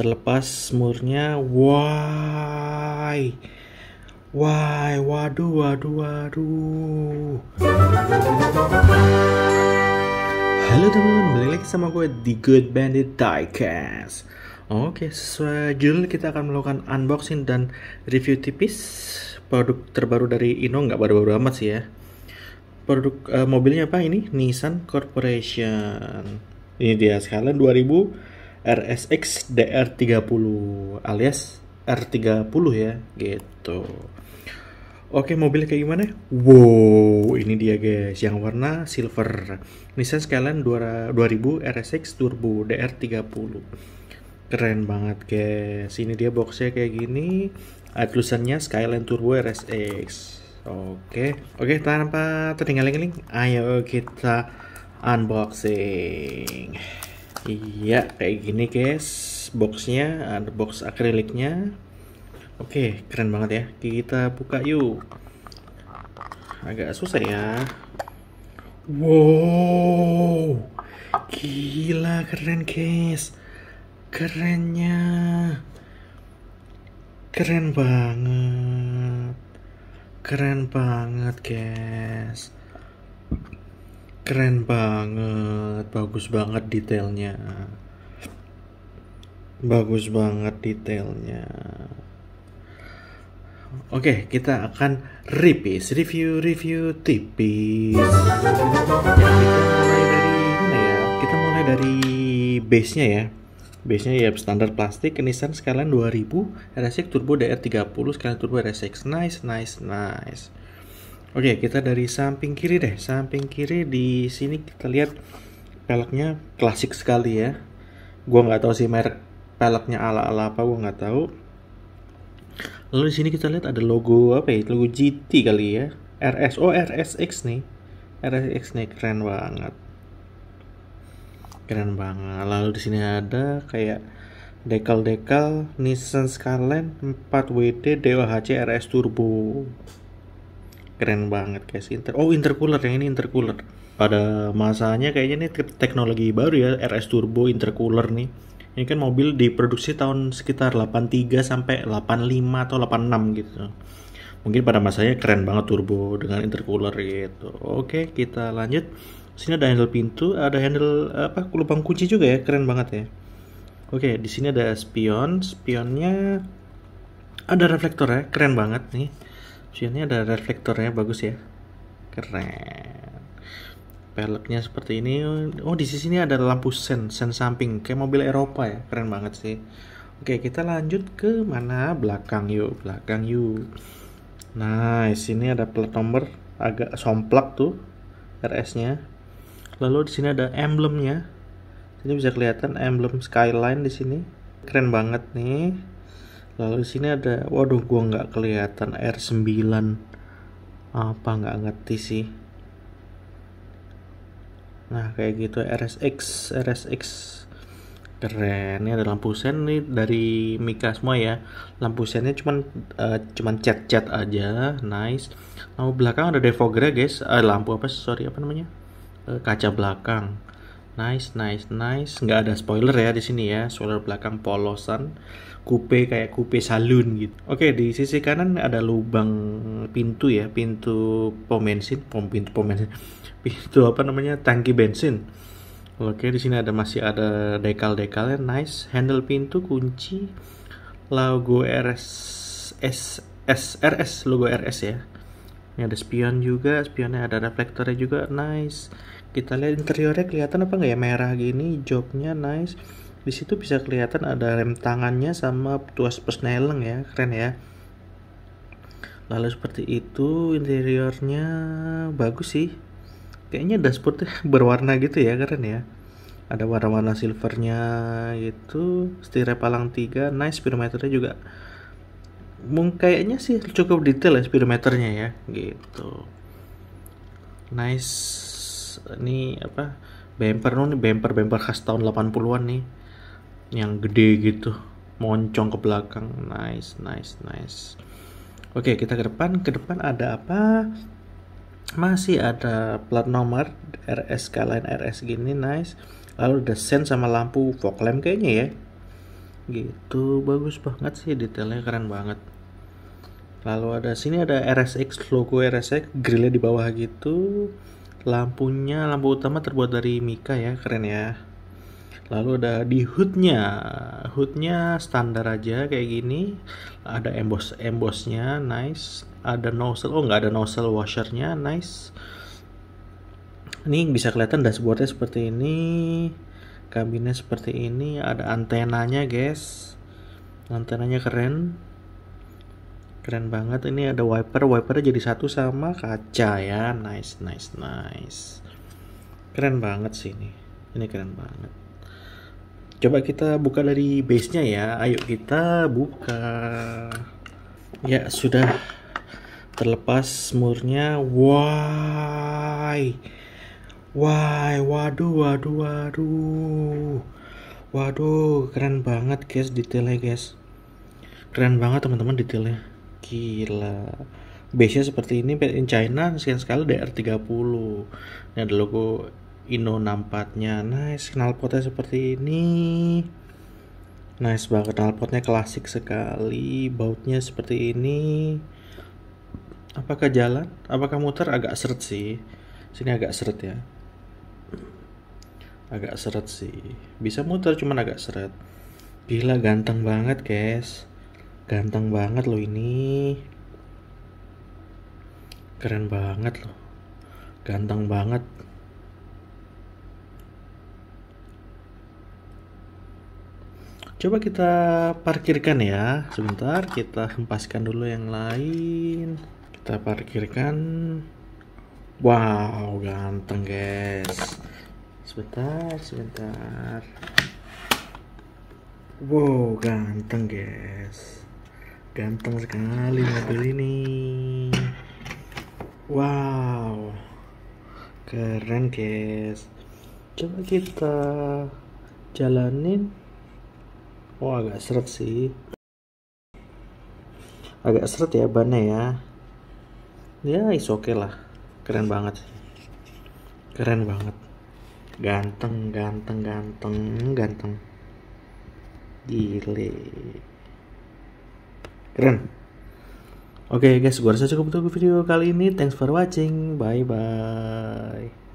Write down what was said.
terlepas murnya why why waduh waduh waduh halo teman teman balik lagi sama gue di Good Bandit Diecast Oke, sesuai judul kita akan melakukan unboxing dan review tipis produk terbaru dari Ino nggak baru-baru amat sih ya. Produk uh, mobilnya apa ini? Nissan Corporation. Ini dia sekalian 2000 RSX DR30 alias R30 ya gitu. Oke mobilnya kayak gimana? Wow ini dia guys yang warna silver Nissan Skyline 2000 RSX Turbo DR30 Keren banget guys Ini dia boxnya kayak gini Atlusannya Skyline Turbo RSX Oke Oke tanpa tertinggal link-link Ayo kita unboxing Iya, kayak gini guys. Boxnya, ada box akriliknya. Oke, keren banget ya. Kita buka yuk. Agak susah ya. Wow, gila keren guys. Kerennya, keren banget, keren banget guys keren banget bagus banget detailnya bagus banget detailnya Oke, kita akan ripis review review tipis. kita mulai dari ya? Kita mulai dari base-nya ya. Base-nya ya standar plastik Nissan sekalian 2000 RSX Turbo DR30 sekalian Turbo RSX. Nice, nice, nice. Oke, kita dari samping kiri deh. Samping kiri di sini kita lihat peleknya klasik sekali ya. Gua nggak tahu sih merek peleknya ala-ala apa, gua nggak tahu. Lalu di sini kita lihat ada logo apa ya? Logo GT kali ya. RS oh RSX nih. RSX nih keren banget. Keren banget. Lalu di sini ada kayak dekal-dekal Nissan Skyline 4WD DWHC RS Turbo keren banget guys inter oh intercooler yang ini intercooler pada masanya kayaknya ini teknologi baru ya RS turbo intercooler nih ini kan mobil diproduksi tahun sekitar 83 sampai 85 atau 86 gitu mungkin pada masanya keren banget turbo dengan intercooler gitu oke kita lanjut sini ada handle pintu ada handle apa lubang kunci juga ya keren banget ya oke di sini ada spion spionnya ada reflektor ya keren banget nih ini ada reflektornya bagus ya. Keren. Peleknya seperti ini. Oh, di sini ada lampu sen, sen samping kayak mobil Eropa ya. Keren banget sih. Oke, kita lanjut ke mana? Belakang yuk, belakang yuk. Nah, sini ada plat nomor agak somplak tuh RS-nya. Lalu di sini ada emblemnya. Ini bisa kelihatan emblem skyline di sini. Keren banget nih lalu di sini ada waduh gua nggak kelihatan R9 apa nggak ngerti sih nah kayak gitu RSX RSX keren ini ada lampu sen nih dari Mika semua ya lampu sennya cuman uh, cuman cat cat aja nice lampu belakang ada defogre guys uh, lampu apa sorry apa namanya uh, kaca belakang Nice, nice, nice. Nggak ada spoiler ya di sini ya. Spoiler belakang polosan. Coupe kayak coupe salun gitu. Oke, di sisi kanan ada lubang pintu ya, pintu pom bensin, pom pintu pom bensin. Pintu apa namanya? Tangki bensin. Oke, di sini ada masih ada dekal-dekalnya. Nice. Handle pintu, kunci, logo RS S, S RS, logo RS ya. Ini ada spion juga, spionnya ada reflektornya juga. Nice kita lihat interiornya kelihatan apa nggak ya merah gini joknya nice di situ bisa kelihatan ada rem tangannya sama tuas persneleng ya keren ya lalu seperti itu interiornya bagus sih kayaknya dashboardnya berwarna gitu ya keren ya ada warna-warna silvernya itu setirnya palang tiga nice speedometernya juga mung kayaknya sih cukup detail ya speedometernya ya gitu nice ini apa bumper nih bumper bumper khas tahun 80-an nih yang gede gitu moncong ke belakang nice nice nice oke kita ke depan ke depan ada apa masih ada plat nomor RS kalian RS gini nice lalu desain sama lampu fog lamp kayaknya ya gitu bagus banget sih detailnya keren banget lalu ada sini ada RSX logo RSX grillnya di bawah gitu Lampunya, lampu utama terbuat dari mika ya, keren ya. Lalu ada di hoodnya, hoodnya standar aja kayak gini. Ada emboss embossnya, nice. Ada nozzle, oh nggak ada nozzle washernya, nice. Ini bisa kelihatan dashboardnya seperti ini, kabinnya seperti ini, ada antenanya guys. Antenanya keren, keren banget ini ada wiper wipernya jadi satu sama kaca ya nice nice nice keren banget sih ini ini keren banget coba kita buka dari base nya ya ayo kita buka ya sudah terlepas murnya why why waduh waduh waduh waduh keren banget guys detailnya guys keren banget teman-teman detailnya Gila. Base-nya seperti ini, in China sekian sekali DR30. Ini ada logo Inno 64-nya. Nice, knalpotnya seperti ini. Nice banget, knalpotnya klasik sekali. Bautnya seperti ini. Apakah jalan? Apakah muter? Agak seret sih. Sini agak seret ya. Agak seret sih. Bisa muter, cuman agak seret. Gila, ganteng banget, guys Ganteng banget loh ini. Keren banget loh. Ganteng banget. Coba kita parkirkan ya. Sebentar, kita hempaskan dulu yang lain. Kita parkirkan. Wow, ganteng guys. Sebentar, sebentar. Wow, ganteng guys ganteng sekali mobil ini wow keren guys coba kita jalanin oh agak seret sih agak seret ya bannya ya ya is oke okay lah keren banget keren banget ganteng ganteng ganteng ganteng gile keren oke okay, guys gue rasa cukup untuk video kali ini thanks for watching bye bye